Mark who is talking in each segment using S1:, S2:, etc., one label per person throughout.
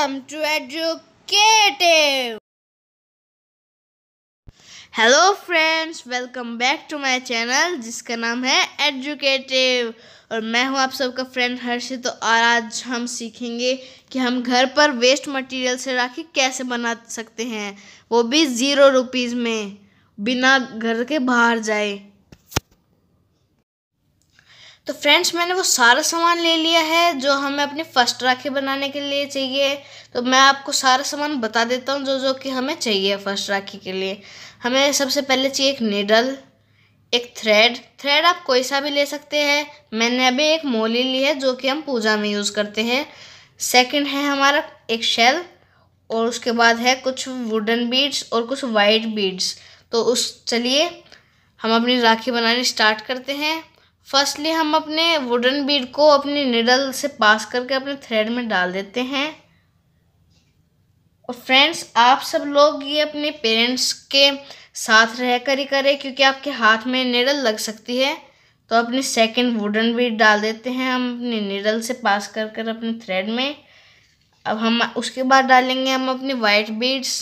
S1: Welcome to Educative. Hello friends welcome back to my channel जिसका नाम है educative और मैं हूं आप सबका फ्रेंड हर्षित तो और आज हम सीखेंगे कि हम घर पर वेस्ट मटेरियल से राखी कैसे बना सकते हैं वो भी ज़ीरो रुपीज़ में बिना घर के बाहर जाए तो फ्रेंड्स मैंने वो सारा सामान ले लिया है जो हमें अपनी फ़र्स्ट राखी बनाने के लिए चाहिए तो मैं आपको सारा सामान बता देता हूँ जो जो कि हमें चाहिए फ़र्स्ट राखी के लिए हमें सबसे पहले चाहिए एक नीडल एक थ्रेड थ्रेड आप कोई सा भी ले सकते हैं मैंने अभी एक मोली ली है जो कि हम पूजा में यूज़ करते हैं सेकंड है हमारा एक शेल और उसके बाद है कुछ वुडन बीड्स और कुछ वाइट बीड्स तो उस चलिए हम अपनी राखी बनानी स्टार्ट करते हैं फर्स्टली हम अपने वुडन बीड को अपने निडल से पास करके अपने थ्रेड में डाल देते हैं और फ्रेंड्स आप सब लोग ये अपने पेरेंट्स के साथ रह कर ही करें क्योंकि आपके हाथ में निडल लग सकती है तो अपनी सेकेंड वुडन बीड डाल देते हैं हम अपने निडल से पास कर कर अपने थ्रेड में अब हम उसके बाद डालेंगे हम अपनी वाइट बीड्स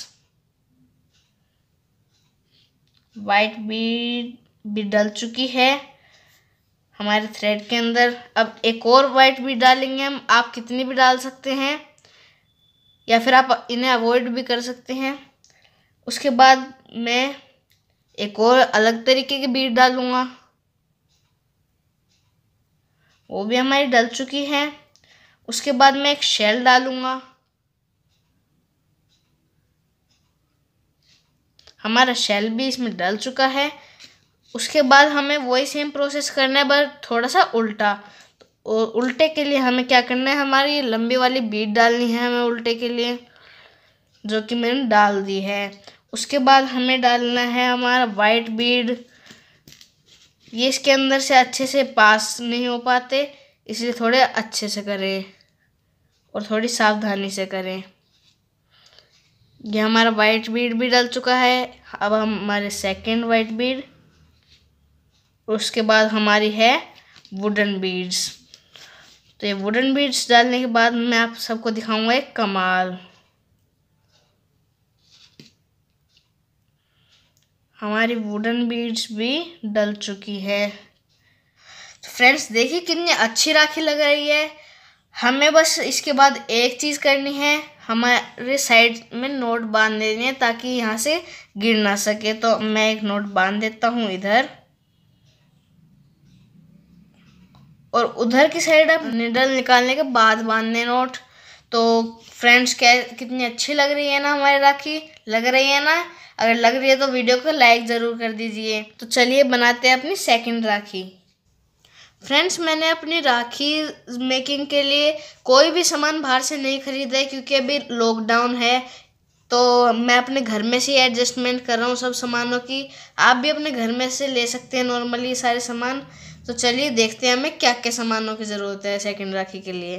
S1: वाइट बीड भी डल चुकी है हमारे थ्रेड के अंदर अब एक और वाइट भी डालेंगे हम आप कितनी भी डाल सकते हैं या फिर आप इन्हें अवॉइड भी कर सकते हैं उसके बाद मैं एक और अलग तरीके की बीट डालूँगा वो भी हमारी डल चुकी है उसके बाद मैं एक शेल डालूँगा हमारा शेल भी इसमें डल चुका है उसके बाद हमें वही सेम प्रोसेस करना है बट थोड़ा सा उल्टा और तो उल्टे के लिए हमें क्या करना है हमारी ये लंबी वाली बीट डालनी है हमें उल्टे के लिए जो कि मैंने डाल दी है उसके बाद हमें डालना है हमारा वाइट बीड ये इसके अंदर से अच्छे से पास नहीं हो पाते इसलिए थोड़े अच्छे से करें और थोड़ी सावधानी से करें यह हमारा वाइट बीड भी डाल चुका है अब हमारे सेकंड वाइट बीड उसके बाद हमारी है वुडन बीड्स तो ये वुडन बीड्स डालने के बाद मैं आप सबको दिखाऊंगा एक कमाल हमारी वुडन बीड्स भी डल चुकी है तो फ्रेंड्स देखिए कितनी अच्छी राखी लग रही है हमें बस इसके बाद एक चीज़ करनी है हमारे साइड में नोट बांध देनी है ताकि यहाँ से गिर ना सके तो मैं एक नोट बांध देता हूँ इधर और उधर की साइड आप निडल निकालने के बाद बांधने नोट तो फ्रेंड्स क्या कितनी अच्छी लग रही है ना हमारी राखी लग रही है ना अगर लग रही है तो वीडियो को लाइक ज़रूर कर दीजिए तो चलिए बनाते हैं अपनी सेकंड राखी फ्रेंड्स मैंने अपनी राखी मेकिंग के लिए कोई भी सामान बाहर से नहीं खरीदा है क्योंकि अभी लॉकडाउन है तो मैं अपने घर में से एडजस्टमेंट कर रहा हूँ सब सामानों की आप भी अपने घर में से ले सकते हैं नॉर्मली सारे सामान तो चलिए देखते हैं हमें क्या क्या सामानों की ज़रूरत है सेकंड राखी के लिए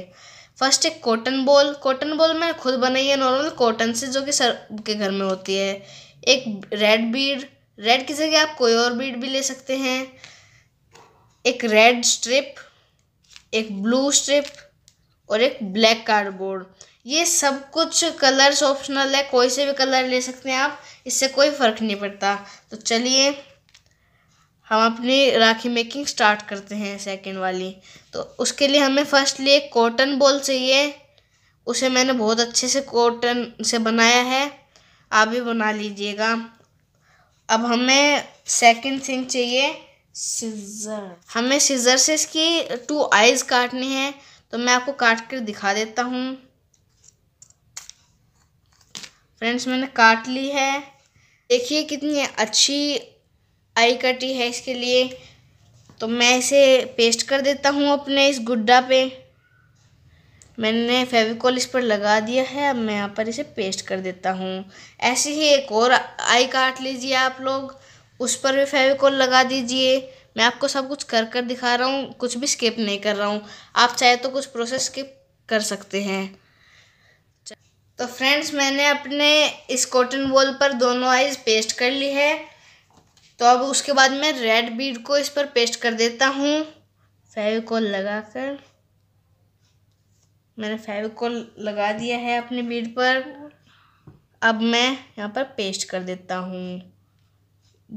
S1: फर्स्ट एक कॉटन बॉल कॉटन बॉल मैंने खुद बनाई है नॉर्मल कॉटन से जो कि सर के घर में होती है एक रेड बीड रेड की जगह आप कोई और बीड भी ले सकते हैं एक रेड स्ट्रिप एक ब्लू स्ट्रिप और एक ब्लैक कार्डबोर्ड ये सब कुछ कलर्स ऑप्शनल है कोई से भी कलर ले सकते हैं आप इससे कोई फ़र्क नहीं पड़ता तो चलिए हम अपनी राखी मेकिंग स्टार्ट करते हैं सेकंड वाली तो उसके लिए हमें फर्स्टली एक कॉटन बॉल चाहिए उसे मैंने बहुत अच्छे से कॉटन से बनाया है आप भी बना लीजिएगा अब हमें सेकंड थिंग चाहिए सीजर हमें सीजर से इसकी टू आइज़ काटनी है तो मैं आपको काट कर दिखा देता हूँ फ्रेंड्स मैंने काट ली है देखिए कितनी अच्छी आई कटी है इसके लिए तो मैं इसे पेस्ट कर देता हूँ अपने इस गुड्डा पे मैंने फेविकॉल इस पर लगा दिया है अब मैं यहाँ पर इसे पेस्ट कर देता हूँ ऐसे ही एक और आई काट लीजिए आप लोग उस पर भी फेविकॉल लगा दीजिए मैं आपको सब कुछ कर कर दिखा रहा हूँ कुछ भी स्किप नहीं कर रहा हूँ आप चाहे तो कुछ प्रोसेस स्किप कर सकते हैं तो फ्रेंड्स मैंने अपने इस कॉटन बॉल पर दोनों आइज़ पेस्ट कर ली है तो अब उसके बाद मैं रेड बीड को इस पर पेस्ट कर देता हूँ फेविकॉल लगा कर मैंने फेविकॉल लगा दिया है अपने बीड पर अब मैं यहाँ पर पेस्ट कर देता हूँ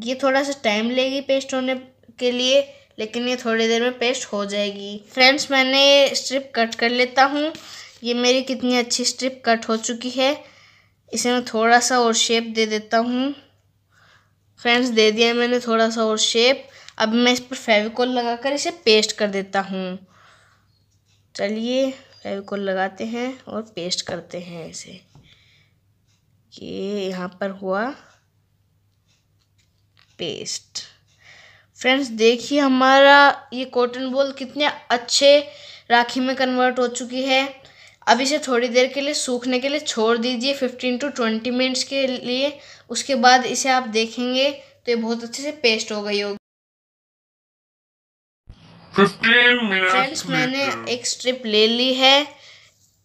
S1: ये थोड़ा सा टाइम लेगी पेस्ट होने के लिए लेकिन ये थोड़ी देर में पेस्ट हो जाएगी फ्रेंड्स मैंने स्ट्रिप कट कर लेता हूँ ये मेरी कितनी अच्छी स्ट्रिप कट हो चुकी है इसे मैं थोड़ा सा और शेप दे देता हूँ फ्रेंड्स दे दिया मैंने थोड़ा सा और शेप अब मैं इस पर फेविकॉल लगा कर इसे पेस्ट कर देता हूँ चलिए फेविकॉल लगाते हैं और पेस्ट करते हैं इसे ये यहाँ पर हुआ पेस्ट फ्रेंड्स देखिए हमारा ये कॉटन बॉल कितने अच्छे राखी में कन्वर्ट हो चुकी है अब इसे थोड़ी देर के लिए सूखने के लिए छोड़ दीजिए फिफ्टीन टू ट्वेंटी मिनट्स के लिए उसके बाद इसे आप देखेंगे तो ये बहुत अच्छे से पेस्ट हो गई होगी फ्रेंड्स मैंने एक स्ट्रिप ले ली है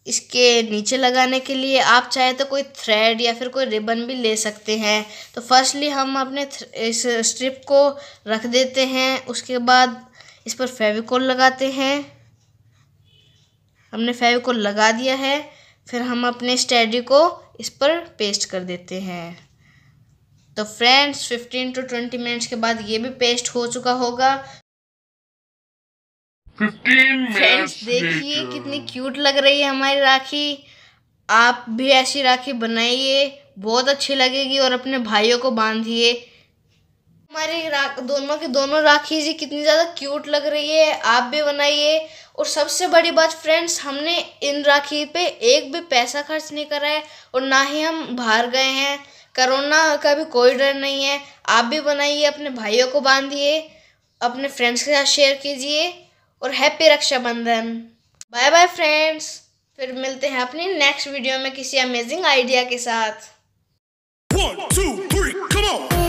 S1: इसके नीचे लगाने के लिए आप चाहे तो कोई थ्रेड या फिर कोई रिबन भी ले सकते हैं तो फर्स्टली हम अपने इस स्ट्रिप को रख देते हैं उसके बाद इस पर फेविकोल लगाते हैं हमने को लगा दिया है फिर हम अपने स्टडी को इस पर पेस्ट कर देते हैं तो फ्रेंड्स 15 टू 20 मिनट्स के बाद ये भी पेस्ट हो चुका होगा फ्रेंड्स देखिए कितनी क्यूट लग रही है हमारी राखी आप भी ऐसी राखी बनाइए बहुत अच्छी लगेगी और अपने भाइयों को बांधिए हमारी दोनों के दोनों राखी जी कितनी ज़्यादा क्यूट लग रही है आप भी बनाइए और सबसे बड़ी बात फ्रेंड्स हमने इन राखी पे एक भी पैसा खर्च नहीं करा है और ना ही हम बाहर गए हैं करोना का भी कोई डर नहीं है आप भी बनाइए अपने भाइयों को बांधिए अपने फ्रेंड्स के साथ शेयर कीजिए और happy Rakshabandhan bye bye friends फिर मिलते हैं अपनी नेक्स्ट वीडियो में किसी अमेजिंग आइडिया के साथ One, two, three, come on!